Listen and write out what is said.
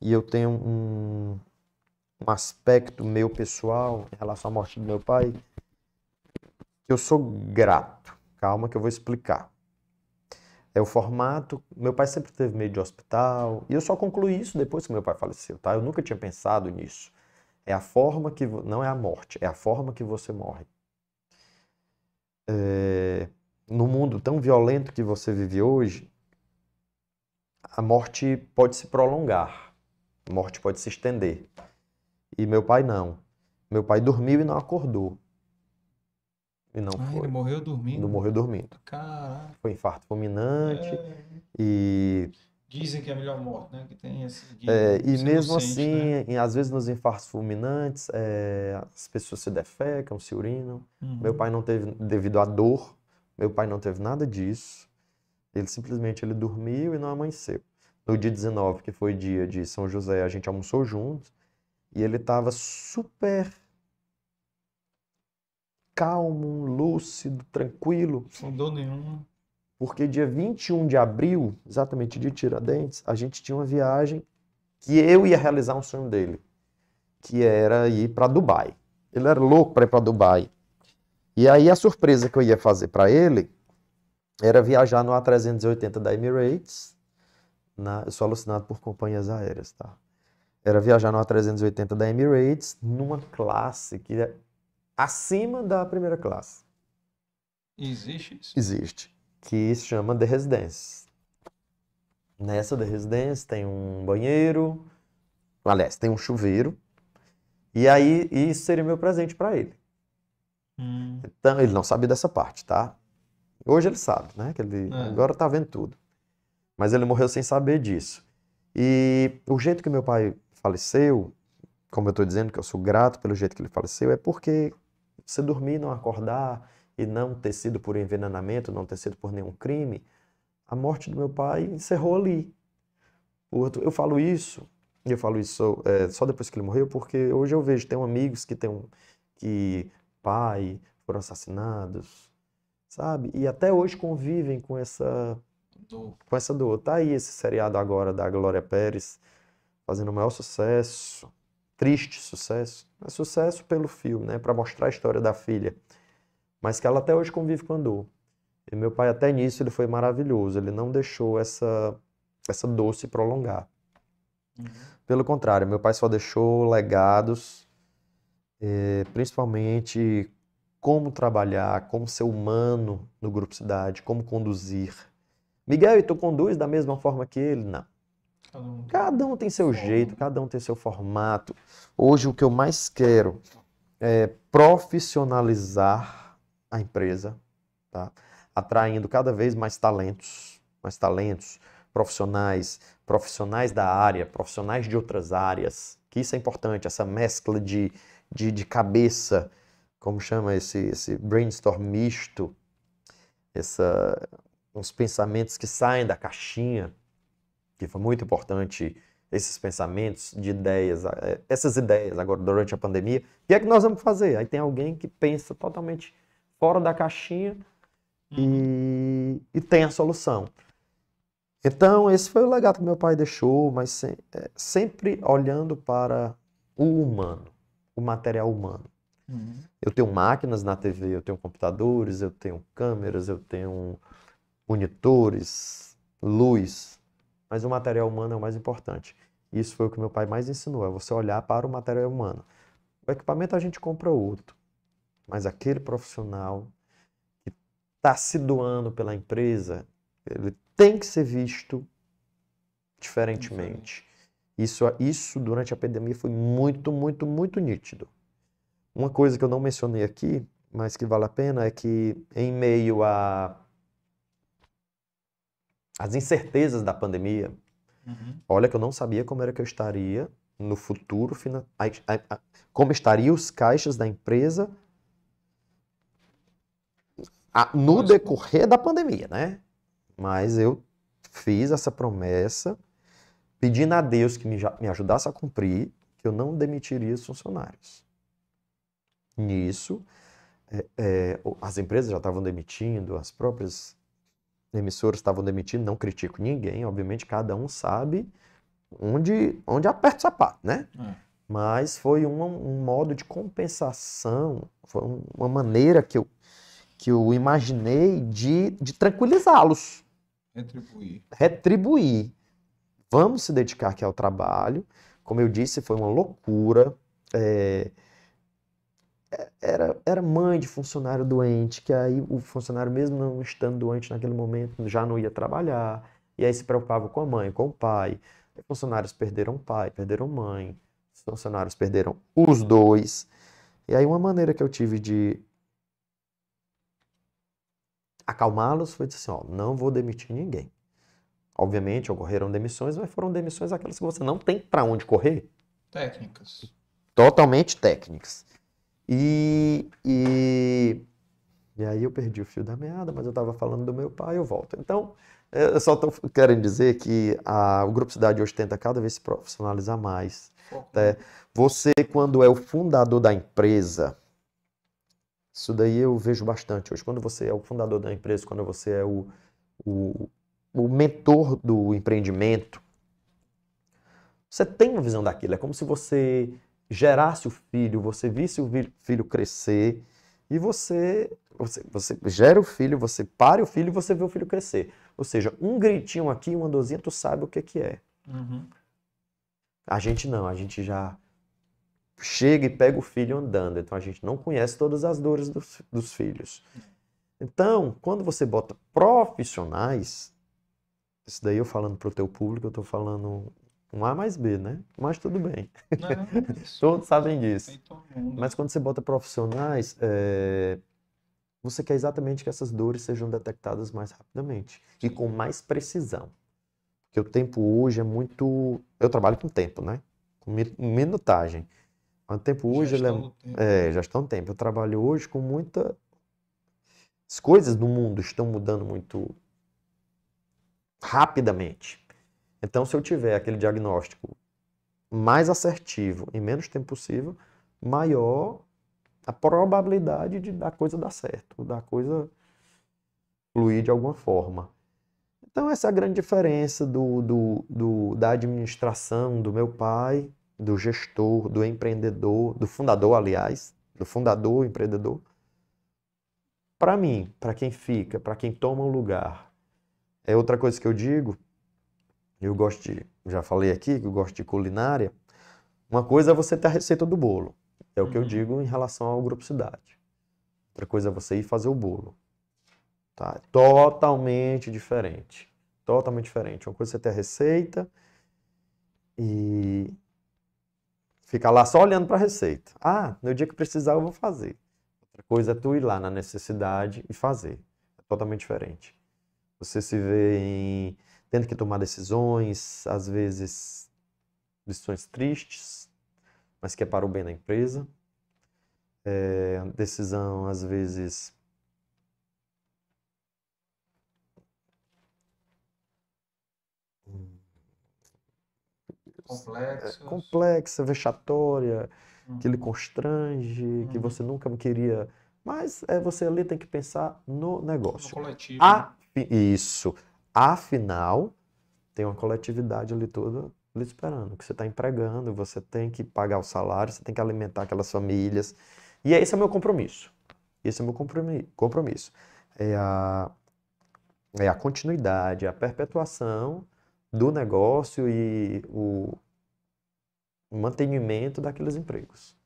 e eu tenho um, um aspecto meu pessoal em relação à morte do meu pai, que eu sou grato. Calma que eu vou explicar. É o formato. Meu pai sempre teve meio de hospital. E eu só concluí isso depois que meu pai faleceu, tá? Eu nunca tinha pensado nisso. É a forma que. Não é a morte, é a forma que você morre. É, no mundo tão violento que você vive hoje, a morte pode se prolongar. A morte pode se estender. E meu pai não. Meu pai dormiu e não acordou. E não ah, foi. Ele morreu dormindo. Ele morreu dormindo. Caraca. Foi infarto fulminante. É... E. Dizem que é a melhor morte, né? Que tem esse, é, e mesmo né? assim, né? às vezes nos infartos fulminantes, é, as pessoas se defecam, se urinam. Uhum. Meu pai não teve, devido à dor, meu pai não teve nada disso. Ele simplesmente ele dormiu e não amanheceu no dia 19, que foi dia de São José, a gente almoçou juntos e ele estava super calmo, lúcido, tranquilo. Não nenhuma. Porque dia 21 de abril, exatamente dia de Tiradentes, a gente tinha uma viagem que eu ia realizar um sonho dele, que era ir para Dubai. Ele era louco para ir para Dubai. E aí a surpresa que eu ia fazer para ele era viajar no A380 da Emirates na, eu sou alucinado por companhias aéreas, tá? Era viajar no A380 da Emirates numa classe que é acima da primeira classe. Existe isso? Existe. Que se chama The Residence. Nessa The Residence tem um banheiro, aliás, tem um chuveiro. E aí, isso seria meu presente para ele. Hum. Então, ele não sabia dessa parte, tá? Hoje ele sabe, né? Que ele é. agora tá vendo tudo. Mas ele morreu sem saber disso. E o jeito que meu pai faleceu, como eu estou dizendo que eu sou grato pelo jeito que ele faleceu, é porque você dormir, não acordar e não ter sido por envenenamento, não ter sido por nenhum crime, a morte do meu pai encerrou ali. Eu falo isso, eu falo isso é, só depois que ele morreu, porque hoje eu vejo, tem amigos que tem um, que pai foram assassinados, sabe? E até hoje convivem com essa com essa dor Tá aí esse seriado agora da Glória Pérez, fazendo o maior sucesso, triste sucesso. É sucesso pelo filme, né? Para mostrar a história da filha. Mas que ela até hoje convive com a dor. E meu pai, até nisso, ele foi maravilhoso. Ele não deixou essa, essa dor se prolongar. Uhum. Pelo contrário, meu pai só deixou legados, eh, principalmente como trabalhar, como ser humano no grupo cidade, como conduzir, Miguel, e tu conduz da mesma forma que ele? Não. Cada um tem seu jeito, cada um tem seu formato. Hoje o que eu mais quero é profissionalizar a empresa, tá? Atraindo cada vez mais talentos, mais talentos, profissionais, profissionais da área, profissionais de outras áreas. Que isso é importante, essa mescla de, de, de cabeça, como chama esse, esse brainstorm misto, essa, uns pensamentos que saem da caixinha, que foi muito importante esses pensamentos de ideias, eh, essas ideias agora durante a pandemia. O que é que nós vamos fazer? Aí tem alguém que pensa totalmente fora da caixinha e, uhum. e tem a solução. Então, esse foi o legado que meu pai deixou, mas se, é, sempre olhando para o humano, o material humano. Uhum. Eu tenho máquinas na TV, eu tenho computadores, eu tenho câmeras, eu tenho monitores, luz, mas o material humano é o mais importante. Isso foi o que meu pai mais ensinou, é você olhar para o material humano. O equipamento a gente compra outro, mas aquele profissional que está se doando pela empresa, ele tem que ser visto diferentemente. Isso, isso durante a pandemia foi muito, muito, muito nítido. Uma coisa que eu não mencionei aqui, mas que vale a pena, é que em meio a as incertezas da pandemia. Uhum. Olha que eu não sabia como era que eu estaria no futuro, como estariam os caixas da empresa no decorrer da pandemia, né? Mas eu fiz essa promessa, pedindo a Deus que me, ajudasse a cumprir, que eu não demitiria os funcionários. Nisso, é, é, as empresas já estavam demitindo, as próprias emissoras estavam demitindo, não critico ninguém, obviamente cada um sabe onde, onde aperta o sapato, né? É. Mas foi um, um, modo de compensação, foi uma maneira que eu, que eu imaginei de, de tranquilizá-los. Retribuir. Retribuir. Vamos se dedicar aqui ao trabalho. Como eu disse, foi uma loucura. É, era, era mãe de funcionário doente, que aí o funcionário, mesmo não estando doente naquele momento, já não ia trabalhar, e aí se preocupava com a mãe, com o pai. Funcionários perderam pai, perderam mãe, funcionários perderam os dois. E aí uma maneira que eu tive de acalmá-los foi dizer assim, ó, não vou demitir ninguém. Obviamente ocorreram demissões, mas foram demissões aquelas que você não tem para onde correr. Técnicas. Totalmente técnicas. E, e, e aí eu perdi o fio da meada, mas eu estava falando do meu pai, eu volto. Então, é, eu só quero dizer que a, o Grupo Cidade hoje tenta cada vez se profissionalizar mais. É, né? Você, quando é o fundador da empresa, isso daí eu vejo bastante hoje. Quando você é o fundador da empresa, quando você é o, o, o mentor do empreendimento, você tem uma visão daquilo. É como se você gerasse o filho, você visse o filho crescer e você, você, você gera o filho, você pare o filho e você vê o filho crescer. Ou seja, um gritinho aqui, uma dorzinha, tu sabe o que, que é. Uhum. A gente não, a gente já chega e pega o filho andando. Então a gente não conhece todas as dores dos, dos filhos. Então, quando você bota profissionais, isso daí eu falando para o teu público, eu estou falando um A mais B, né? Mas tudo bem. Não, é Todos sabem disso. Mas quando você bota profissionais, é... você quer exatamente que essas dores sejam detectadas mais rapidamente Sim. e com mais precisão. Porque o tempo hoje é muito. Eu trabalho com tempo, né? Com minutagem. O tempo hoje. já ele é... tempo. é, né? está um tempo. Eu trabalho hoje com muita. As coisas do mundo estão mudando muito rapidamente. Então, se eu tiver aquele diagnóstico mais assertivo em menos tempo possível, maior a probabilidade de da coisa dar certo, da coisa fluir de alguma forma. Então, essa é a grande diferença do, do, do, da administração do meu pai, do gestor, do empreendedor, do fundador, aliás, do fundador, empreendedor. Para mim, para quem fica, para quem toma o um lugar. É outra coisa que eu digo, eu gosto de, já falei aqui que eu gosto de culinária. Uma coisa é você ter a receita do bolo, é o que uhum. eu digo em relação ao grupo cidade. Outra coisa é você ir fazer o bolo, tá? Totalmente diferente, totalmente diferente. Uma coisa é você ter a receita e ficar lá só olhando para a receita. Ah, no dia que precisar eu vou fazer. Outra coisa é tu ir lá na necessidade e fazer. É totalmente diferente. Você se vê em tendo que tomar decisões, às vezes decisões tristes, mas que é para o bem da empresa. É, decisão, às vezes, Complexos. É, complexa, vexatória, uhum. que lhe uhum. constrange, uhum. que você nunca queria. Mas é, você ali tem que pensar no negócio. No coletivo. A, ah, né? Isso. Afinal, tem uma coletividade ali toda lhe esperando, que você está empregando, você tem que pagar o salário, você tem que alimentar aquelas famílias. E é esse é o meu compromisso. Esse é o meu compromisso. É a, é a continuidade, é a perpetuação do negócio e o mantenimento daqueles empregos.